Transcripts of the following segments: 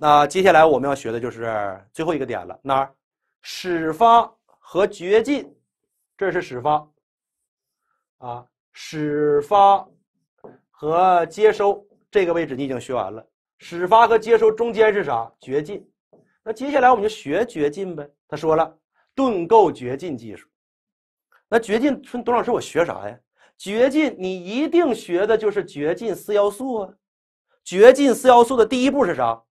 那接下来我们要学的就是最后一个点了哪儿？始发和绝进，这是始发啊，始发和接收这个位置你已经学完了。始发和接收中间是啥？绝进。那接下来我们就学绝进呗。他说了，盾构绝进技术。那绝进，陈董老师，我学啥呀？绝进，你一定学的就是绝进四要素啊。绝进四要素的第一步是啥？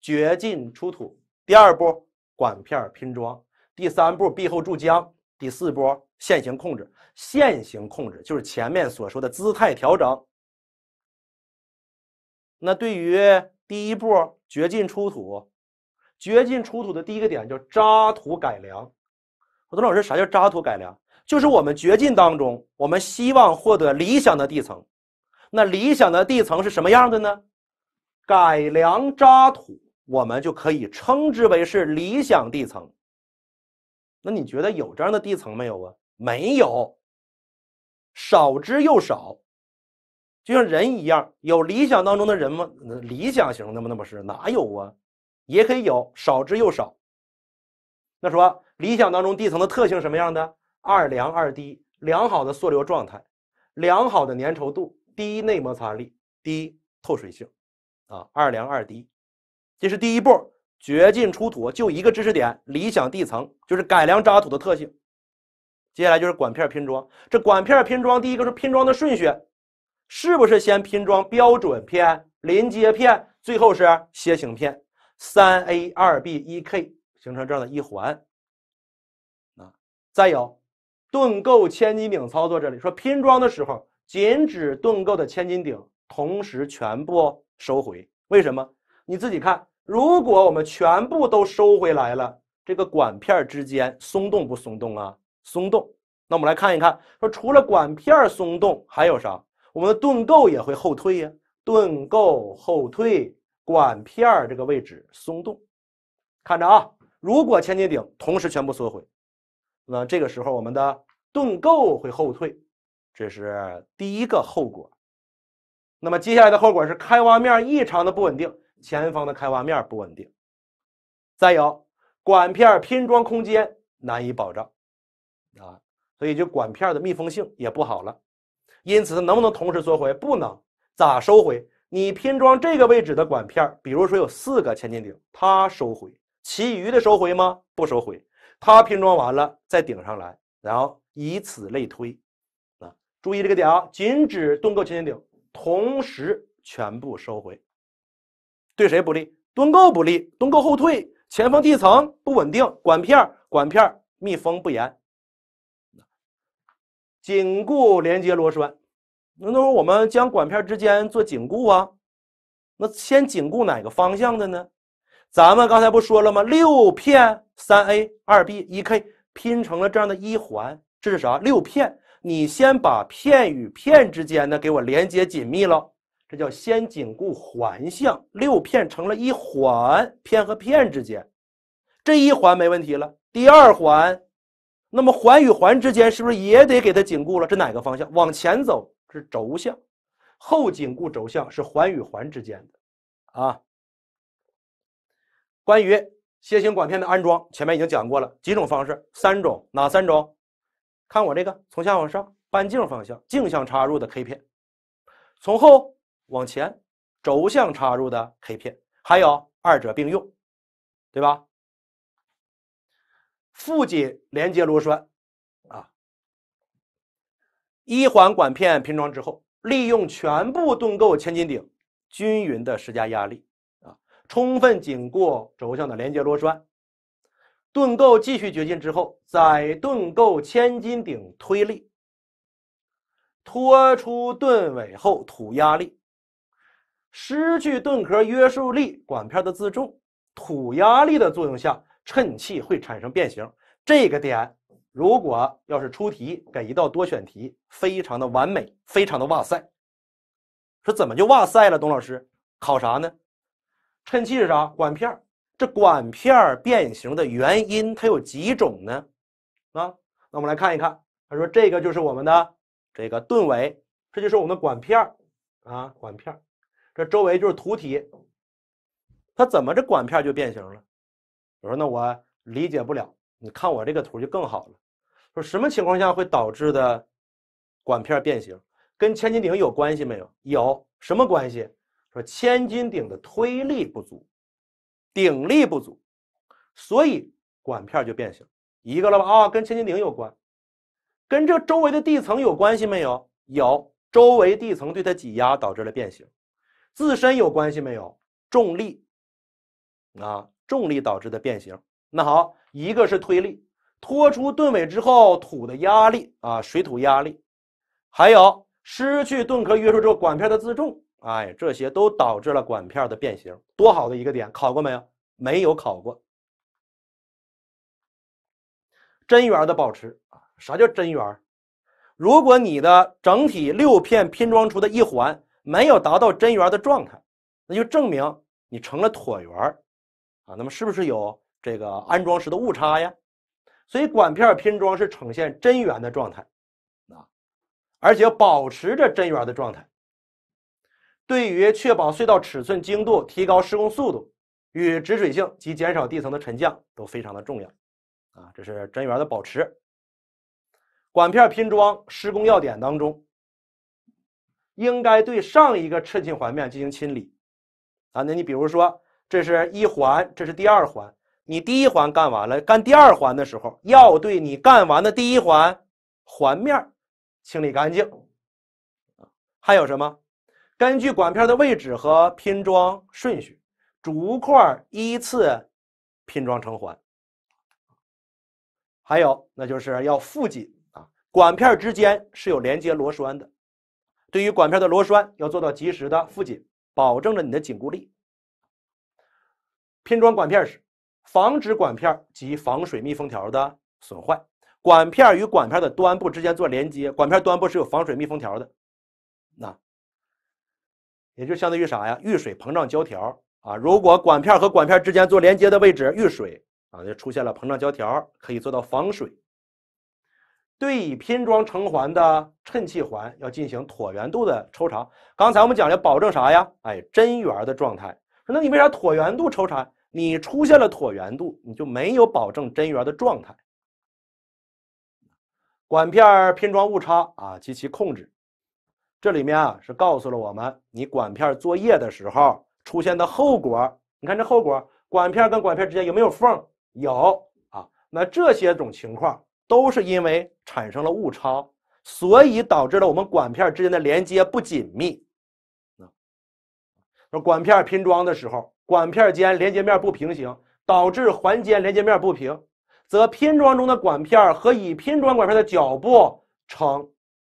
掘进出土，第二步管片拼装，第三步壁后注浆，第四步线形控制。线形控制就是前面所说的姿态调整。那对于第一步掘进出土，掘进出土的第一个点叫渣土改良。我说老师啥叫渣土改良？就是我们掘进当中，我们希望获得理想的地层。那理想的地层是什么样的呢？改良渣土。我们就可以称之为是理想地层。那你觉得有这样的地层没有啊？没有，少之又少，就像人一样，有理想当中的人吗？理想型的吗？那不是哪有啊？也可以有，少之又少。那说理想当中地层的特性什么样的？二良二低，良好的缩流状态，良好的粘稠度，低内摩擦力，低透水性，啊，二良二低。这是第一步，掘进出土就一个知识点，理想地层就是改良渣土的特性。接下来就是管片拼装，这管片拼装第一个是拼装的顺序，是不是先拼装标准片、临接片，最后是楔形片？三 A 二 B 一 K 形成这样的一环啊。再有盾构千斤顶操作，这里说拼装的时候，仅止盾构的千斤顶同时全部收回，为什么？你自己看。如果我们全部都收回来了，这个管片之间松动不松动啊？松动。那我们来看一看，说除了管片松动，还有啥？我们的盾构也会后退呀。盾构后退，管片这个位置松动。看着啊，如果千斤顶同时全部缩回，那这个时候我们的盾构会后退，这是第一个后果。那么接下来的后果是开挖面异常的不稳定。前方的开挖面不稳定，再有管片拼装空间难以保障啊，所以就管片的密封性也不好了。因此，能不能同时缩回？不能。咋收回？你拼装这个位置的管片，比如说有四个千斤顶，它收回，其余的收回吗？不收回。它拼装完了再顶上来，然后以此类推啊。注意这个点啊，禁止盾构千斤顶同时全部收回。对谁不利？盾构不利，盾构后退，前方地层不稳定，管片儿管片儿密封不严，紧固连接螺栓。那那会我们将管片之间做紧固啊，那先紧固哪个方向的呢？咱们刚才不说了吗？六片三 A 二 B 一 K 拼成了这样的一环，这是啥？六片，你先把片与片之间呢给我连接紧密了。这叫先紧固环向，六片成了一环，片和片之间，这一环没问题了。第二环，那么环与环之间是不是也得给它紧固了？这哪个方向？往前走是轴向，后紧固轴向是环与环之间的啊。关于楔形管片的安装，前面已经讲过了几种方式，三种哪三种？看我这个，从下往上，半径方向径向插入的 K 片，从后。往前，轴向插入的 K 片，还有二者并用，对吧？负紧连接螺栓，啊，一环管片拼装之后，利用全部盾构千斤顶均匀的施加压力，啊，充分紧固轴向的连接螺栓，盾构继续掘进之后，在盾构千斤顶推力，拖出盾尾后土压力。失去盾壳约束力，管片的自重、土压力的作用下，衬气会产生变形。这个点如果要是出题给一道多选题，非常的完美，非常的哇塞。说怎么就哇塞了？董老师考啥呢？衬气是啥？管片儿。这管片儿变形的原因它有几种呢？啊，那我们来看一看。他说这个就是我们的这个盾尾，这就是我们的管片儿啊，管片儿。这周围就是土体，它怎么这管片就变形了？我说那我理解不了。你看我这个图就更好了。说什么情况下会导致的管片变形？跟千斤顶有关系没有？有什么关系？说千斤顶的推力不足，顶力不足，所以管片就变形一个了吧？啊，跟千斤顶有关，跟这周围的地层有关系没有？有，周围地层对它挤压导致了变形。自身有关系没有？重力啊，重力导致的变形。那好，一个是推力，脱出盾尾之后土的压力啊，水土压力，还有失去盾壳约束之后管片的自重，哎，这些都导致了管片的变形。多好的一个点，考过没有？没有考过。真圆的保持啊，啥叫真圆？如果你的整体六片拼装出的一环。没有达到真圆的状态，那就证明你成了椭圆，啊，那么是不是有这个安装时的误差呀？所以管片拼装是呈现真圆的状态，啊，而且保持着真圆的状态，对于确保隧道尺寸精度、提高施工速度与止水性及减少地层的沉降都非常的重要，啊，这是真圆的保持。管片拼装施工要点当中。应该对上一个衬裙环面进行清理，啊，那你比如说，这是一环，这是第二环，你第一环干完了，干第二环的时候，要对你干完的第一环环面清理干净。还有什么？根据管片的位置和拼装顺序，逐块依次拼装成环。还有，那就是要附紧啊，管片之间是有连接螺栓的。对于管片的螺栓要做到及时的复紧，保证着你的紧固力。拼装管片时，防止管片及防水密封条的损坏。管片与管片的端部之间做连接，管片端部是有防水密封条的，那也就相当于啥呀？遇水膨胀胶条啊！如果管片和管片之间做连接的位置遇水啊，就出现了膨胀胶条，可以做到防水。对已拼装成环的衬气环要进行椭圆度的抽查。刚才我们讲要保证啥呀？哎，真圆的状态。那你为啥椭圆度抽查？你出现了椭圆度，你就没有保证真圆的状态。管片拼装误差啊及其控制，这里面啊是告诉了我们，你管片作业的时候出现的后果。你看这后果，管片跟管片之间有没有缝？有啊，那这些种情况。都是因为产生了误差，所以导致了我们管片之间的连接不紧密。说管片拼装的时候，管片间连接面不平行，导致环间连接面不平，则拼装中的管片和已拼装管片的脚部呈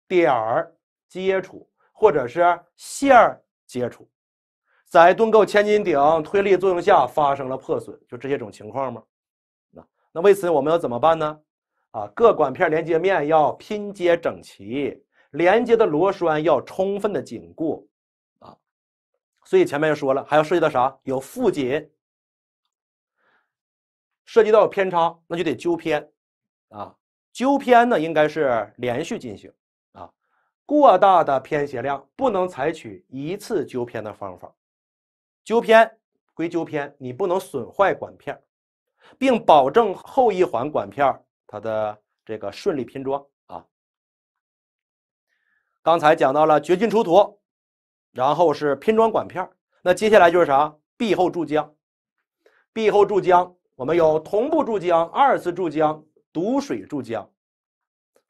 点儿接触或者是线接触，在盾构千斤顶推力作用下发生了破损，就这些种情况吗？那那为此我们要怎么办呢？啊，各管片连接面要拼接整齐，连接的螺栓要充分的紧固，啊，所以前面又说了，还要涉及到啥？有负紧，涉及到有偏差，那就得纠偏，啊，纠偏呢应该是连续进行，啊，过大的偏斜量不能采取一次纠偏的方法，纠偏归纠偏，你不能损坏管片，并保证后一环管片。它的这个顺利拼装啊，刚才讲到了掘进出土，然后是拼装管片那接下来就是啥？壁后注浆，壁后注浆，我们有同步注浆、二次注浆、堵水注浆。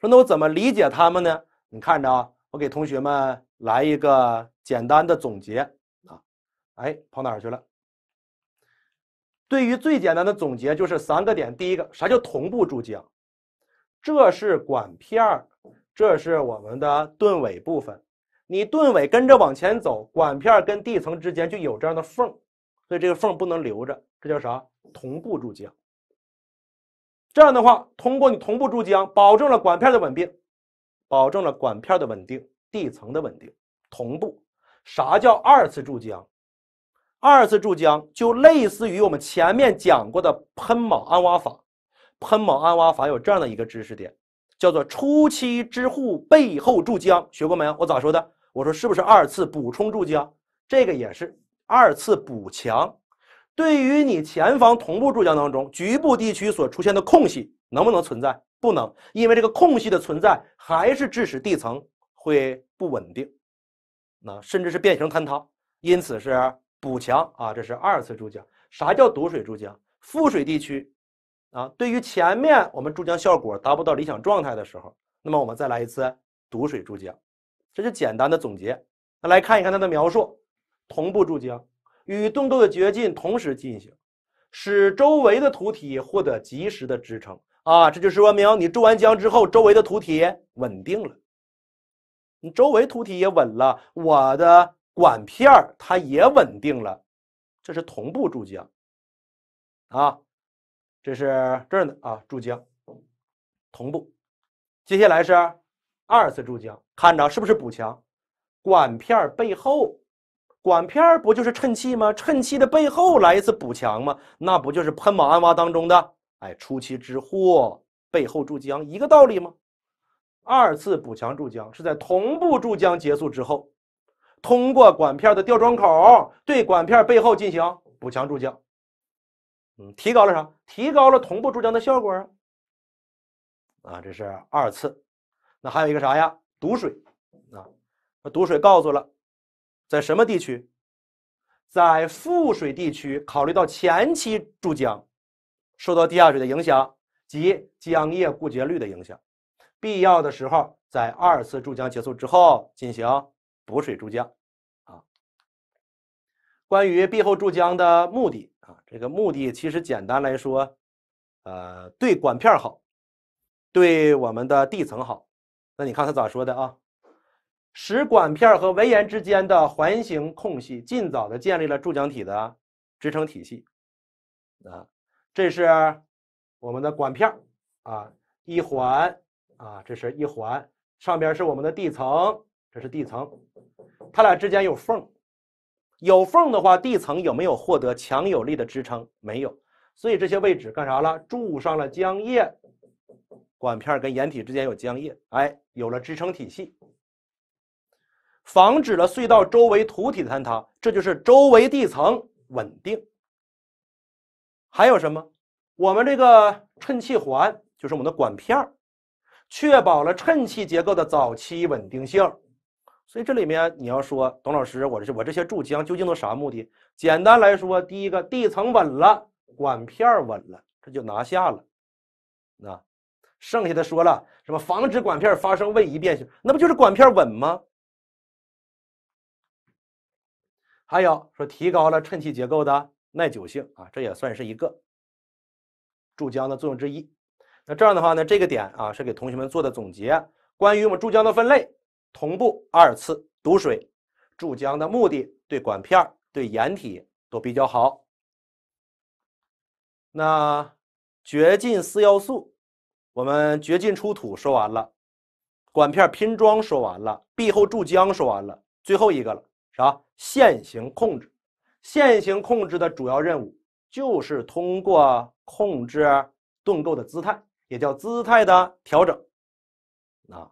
说那我怎么理解它们呢？你看着啊，我给同学们来一个简单的总结啊，哎，跑哪儿去了？对于最简单的总结就是三个点，第一个啥叫同步注浆？这是管片儿，这是我们的盾尾部分，你盾尾跟着往前走，管片跟地层之间就有这样的缝儿，所以这个缝儿不能留着，这叫啥？同步注浆。这样的话，通过你同步注浆，保证了管片的稳定，保证了管片的稳定，地层的稳定。同步，啥叫二次注浆？二次注浆就类似于我们前面讲过的喷锚安挖法，喷锚安挖法有这样的一个知识点，叫做初期支护背后注浆，学过没？有？我咋说的？我说是不是二次补充注浆？这个也是二次补强。对于你前方同步注浆当中局部地区所出现的空隙，能不能存在？不能，因为这个空隙的存在还是致使地层会不稳定，那甚至是变形坍塌，因此是。补强啊，这是二次注浆。啥叫堵水注浆？富水地区啊，对于前面我们注浆效果达不到理想状态的时候，那么我们再来一次堵水注浆。这是简单的总结。那来看一看它的描述：同步注浆与洞沟的掘进同时进行，使周围的土体获得及时的支撑啊。这就是说明你注完浆之后，周围的土体稳定了，你周围土体也稳了，我的。管片儿它也稳定了，这是同步注浆，啊，这是这儿呢啊，注浆，同步。接下来是二次注浆，看着是不是补强？管片儿背后，管片儿不就是衬气吗？衬气的背后来一次补强吗？那不就是喷锚暗挖当中的哎初期之祸，背后注浆一个道理吗？二次补强注浆是在同步注浆结束之后。通过管片的吊装口对管片背后进行补强注浆，嗯，提高了啥？提高了同步注浆的效果啊！啊，这是二次。那还有一个啥呀？堵水啊！那堵水告诉了，在什么地区？在富水地区，考虑到前期注浆受到地下水的影响及浆液固结率的影响，必要的时候在二次注浆结束之后进行。补水注浆，啊，关于壁后注浆的目的啊，这个目的其实简单来说，呃，对管片好，对我们的地层好。那你看他咋说的啊？使管片和围岩之间的环形空隙尽早的建立了注浆体的支撑体系，啊，这是我们的管片儿啊，一环啊，这是一环，上边是我们的地层。这是地层，它俩之间有缝有缝的话，地层有没有获得强有力的支撑？没有，所以这些位置干啥了？注上了浆液，管片跟岩体之间有浆液，哎，有了支撑体系，防止了隧道周围土体的坍塌，这就是周围地层稳定。还有什么？我们这个衬气环就是我们的管片儿，确保了衬气结构的早期稳定性。所以这里面你要说，董老师，我这我这些注浆究竟都啥目的？简单来说，第一个地层稳了，管片稳了，这就拿下了。那剩下的说了什么？防止管片发生位移变形，那不就是管片稳吗？还有说提高了衬砌结构的耐久性啊，这也算是一个注浆的作用之一。那这样的话呢，这个点啊是给同学们做的总结，关于我们注浆的分类。同步二次堵水，注浆的目的对管片对岩体都比较好。那掘进四要素，我们掘进出土说完了，管片拼装说完了，壁后注浆说完了，最后一个了，啥？线形控制，线形控制的主要任务就是通过控制盾构的姿态，也叫姿态的调整，啊。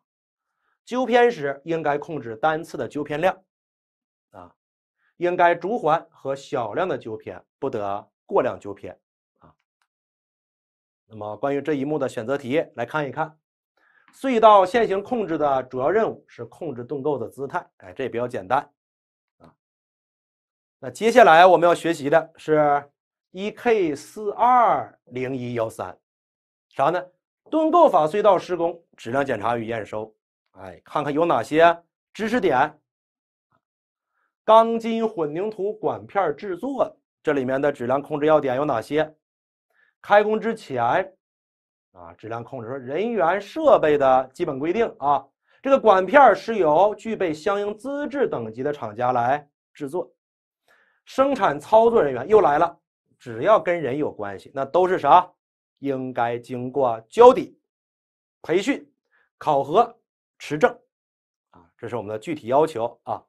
纠偏时应该控制单次的纠偏量，啊，应该逐环和小量的纠偏，不得过量纠偏啊。那么关于这一幕的选择题来看一看，隧道限行控制的主要任务是控制盾构的姿态，哎，这也比较简单啊。那接下来我们要学习的是一 K 四二零一幺三，啥呢？盾构法隧道施工质量检查与验收。哎，看看有哪些知识点？钢筋混凝土管片制作这里面的质量控制要点有哪些？开工之前，啊，质量控制说人员设备的基本规定啊。这个管片是由具备相应资质等级的厂家来制作，生产操作人员又来了，只要跟人有关系，那都是啥？应该经过交底、培训、考核。持证，啊，这是我们的具体要求啊。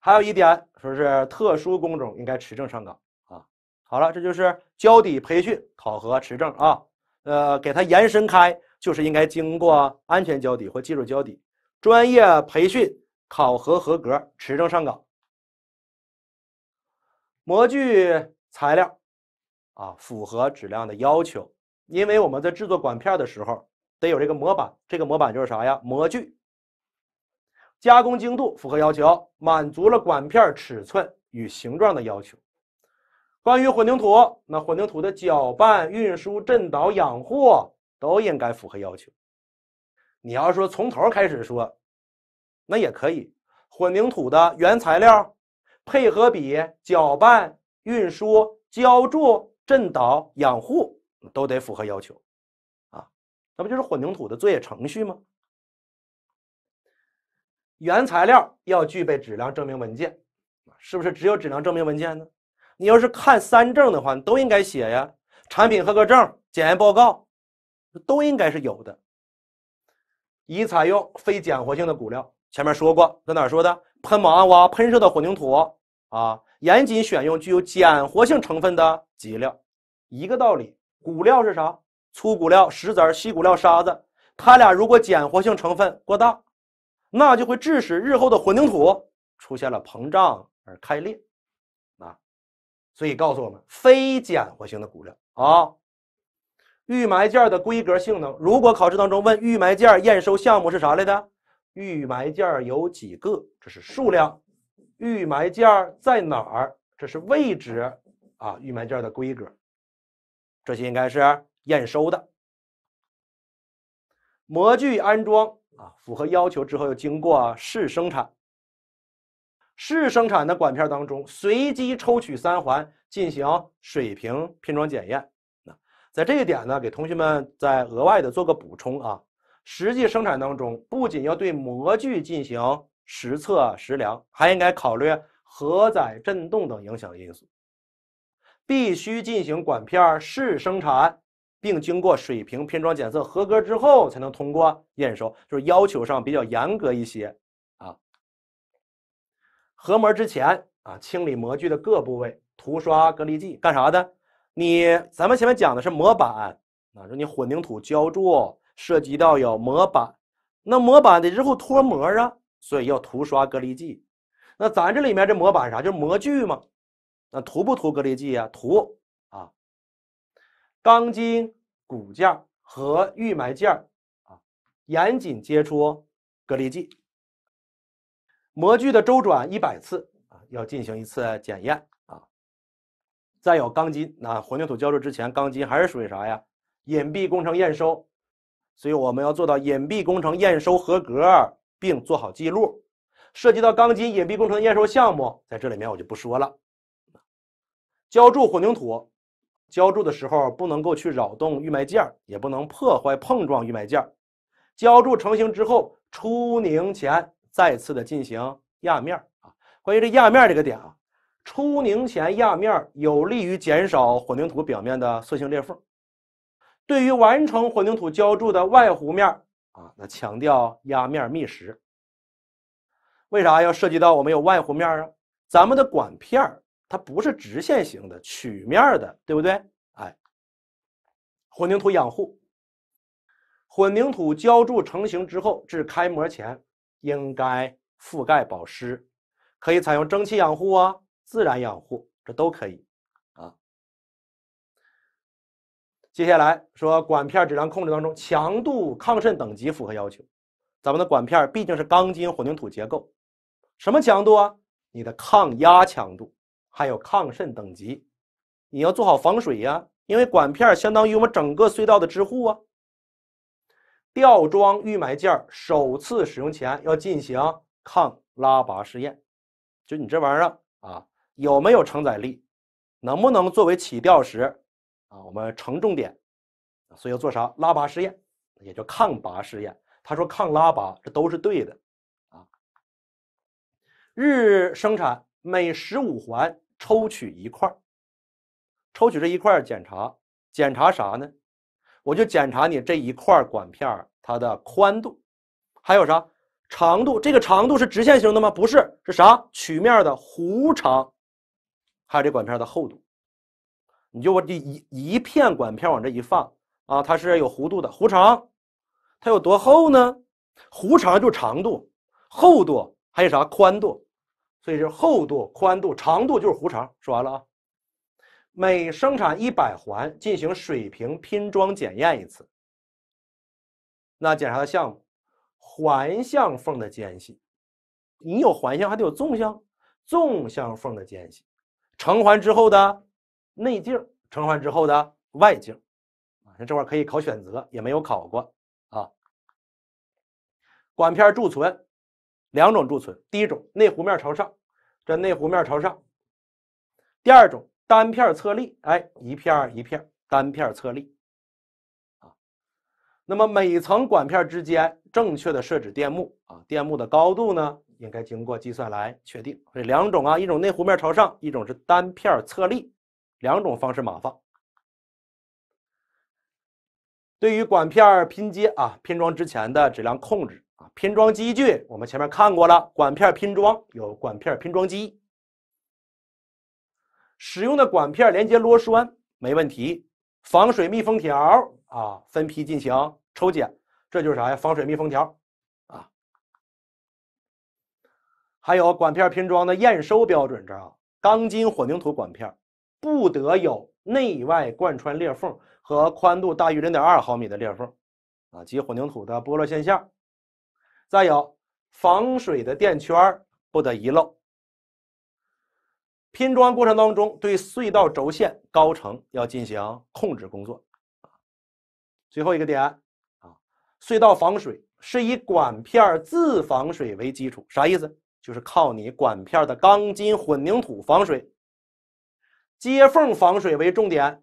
还有一点，说是特殊工种应该持证上岗啊。好了，这就是交底、培训、考核、持证啊。呃，给它延伸开，就是应该经过安全交底或技术交底、专业培训、考核合格、持证上岗。模具材料，啊，符合质量的要求，因为我们在制作管片的时候得有这个模板，这个模板就是啥呀？模具。加工精度符合要求，满足了管片尺寸与形状的要求。关于混凝土，那混凝土的搅拌、运输、振捣、养护都应该符合要求。你要说从头开始说，那也可以。混凝土的原材料、配合比、搅拌、运输、浇筑、振捣、养护都得符合要求，啊，那不就是混凝土的作业程序吗？原材料要具备质量证明文件，是不是只有质量证明文件呢？你要是看三证的话，你都应该写呀。产品合格证、检验报告都应该是有的。宜采用非碱活性的骨料。前面说过，在哪说的？喷锚暗挖喷射的混凝土啊，严禁选用具有碱活性成分的集料。一个道理，骨料是啥？粗骨料、石子儿、细骨料、沙子，它俩如果碱活性成分过大。那就会致使日后的混凝土出现了膨胀而开裂，啊，所以告诉我们非减缓型的骨料啊。预埋件的规格性能，如果考试当中问预埋件验收项目是啥来的，预埋件有几个？这是数量。预埋件在哪儿？这是位置啊。预埋件的规格，这些应该是验收的。模具安装。啊，符合要求之后要经过试生产。试生产的管片儿当中，随机抽取三环进行水平拼装检验。啊，在这一点呢，给同学们再额外的做个补充啊。实际生产当中，不仅要对模具进行实测实量，还应该考虑荷载、振动等影响因素，必须进行管片试生产。并经过水平拼装检测合格之后，才能通过验收，就是要求上比较严格一些啊。合模之前啊，清理模具的各部位，涂刷隔离剂，干啥的？你咱们前面讲的是模板啊，说你混凝土浇筑涉及到有模板，那模板得之后脱模啊，所以要涂刷隔离剂。那咱这里面这模板啥？就是模具嘛，那涂不涂隔离剂啊？涂啊。钢筋骨架和预埋件啊，严禁接触隔离剂。模具的周转一百次啊，要进行一次检验啊。再有钢筋，那混凝土浇筑之前，钢筋还是属于啥呀？隐蔽工程验收，所以我们要做到隐蔽工程验收合格，并做好记录。涉及到钢筋隐蔽工程验收项目，在这里面我就不说了。浇筑混凝土。浇筑的时候不能够去扰动预埋件儿，也不能破坏碰撞预埋件儿。浇筑成型之后，出凝前再次的进行压面儿啊。关于这压面这个点啊，出凝前压面儿有利于减少混凝土表面的塑性裂缝。对于完成混凝土浇筑的外弧面儿啊，那强调压面密实。为啥要涉及到我们有外弧面儿啊？咱们的管片儿。它不是直线型的，曲面的，对不对？哎，混凝土养护，混凝土浇筑成型之后至开模前，应该覆盖保湿，可以采用蒸汽养护啊，自然养护，这都可以啊。接下来说管片质量控制当中，强度、抗渗等级符合要求。咱们的管片毕竟是钢筋混凝土结构，什么强度啊？你的抗压强度。还有抗渗等级，你要做好防水呀。因为管片相当于我们整个隧道的支护啊。吊装预埋件首次使用前要进行抗拉拔试验，就你这玩意儿啊，有没有承载力，能不能作为起吊时啊我们承重点，所以要做啥拉拔试验，也叫抗拔试验。他说抗拉拔这都是对的啊。日生产。每十五环抽取一块抽取这一块检查，检查啥呢？我就检查你这一块管片它的宽度，还有啥长度？这个长度是直线型的吗？不是，是啥？曲面的弧长，还有这管片的厚度。你就把这一一片管片往这一放啊，它是有弧度的弧长，它有多厚呢？弧长就长度，厚度还有啥宽度？所以是厚度、宽度、长度就是弧长。说完了啊，每生产一百环进行水平拼装检验一次。那检查的项目，环向缝的间隙，你有环向还得有纵向，纵向缝的间隙。成环之后的内径，成环之后的外径，啊，这块可以考选择，也没有考过啊。管片贮存，两种贮存，第一种内弧面朝上。这内弧面朝上。第二种单片侧立，哎，一片一片单片侧立，啊，那么每层管片之间正确的设置电木啊，电木的高度呢，应该经过计算来确定。这两种啊，一种内弧面朝上，一种是单片侧立，两种方式码放。对于管片拼接啊，拼装之前的质量控制。拼装机具，我们前面看过了。管片拼装有管片拼装机，使用的管片连接螺栓没问题。防水密封条啊，分批进行抽检。这就是啥呀？防水密封条啊。还有管片拼装的验收标准，这儿钢筋混凝土管片不得有内外贯穿裂缝和宽度大于零点二毫米的裂缝啊，及混凝土的剥落现象。再有，防水的垫圈儿不得遗漏。拼装过程当中，对隧道轴线高程要进行控制工作。最后一个点啊，隧道防水是以管片自防水为基础，啥意思？就是靠你管片的钢筋混凝土防水、接缝防水为重点，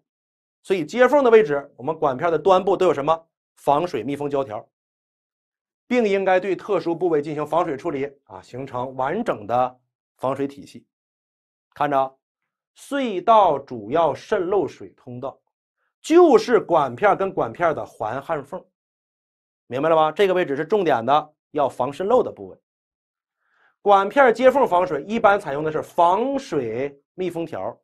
所以接缝的位置，我们管片的端部都有什么防水密封胶条。并应该对特殊部位进行防水处理啊，形成完整的防水体系。看着，隧道主要渗漏水通道就是管片跟管片的环焊缝，明白了吧？这个位置是重点的，要防渗漏的部位。管片接缝防水一般采用的是防水密封条，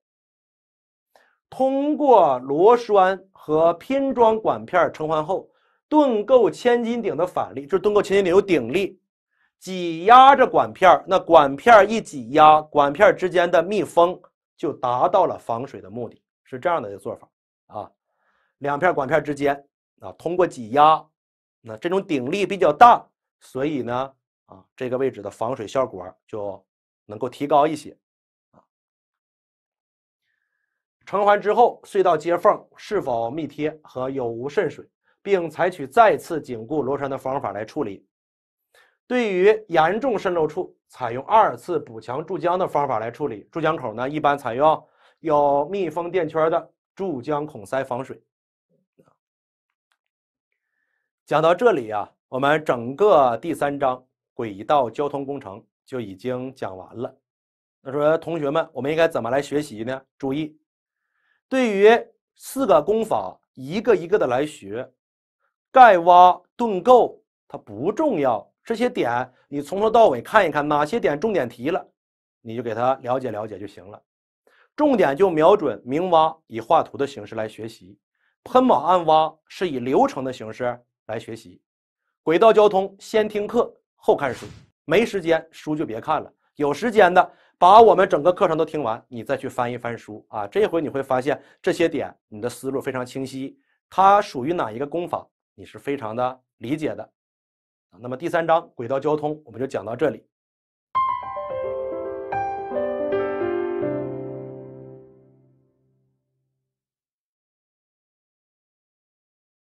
通过螺栓和拼装管片承环后。盾构千斤顶的反力就是盾构千斤顶有顶力，挤压着管片儿，那管片儿一挤压，管片儿之间的密封就达到了防水的目的，是这样的一个做法啊。两片管片之间啊，通过挤压，那这种顶力比较大，所以呢啊，这个位置的防水效果就能够提高一些啊。成环之后，隧道接缝是否密贴和有无渗水。并采取再次紧固螺栓的方法来处理。对于严重渗漏处，采用二次补强注浆的方法来处理。注浆口呢，一般采用有密封垫圈的注浆孔塞防水。讲到这里啊，我们整个第三章轨道交通工程就已经讲完了。那说同学们，我们应该怎么来学习呢？注意，对于四个工法，一个一个的来学。盖挖盾构它不重要，这些点你从头到尾看一看哪些点重点提了，你就给他了解了解就行了。重点就瞄准明挖，以画图的形式来学习；喷锚暗挖是以流程的形式来学习。轨道交通先听课后看书，没时间书就别看了，有时间的把我们整个课程都听完，你再去翻一翻书啊。这回你会发现这些点你的思路非常清晰，它属于哪一个功法？你是非常的理解的，啊，那么第三章轨道交通我们就讲到这里。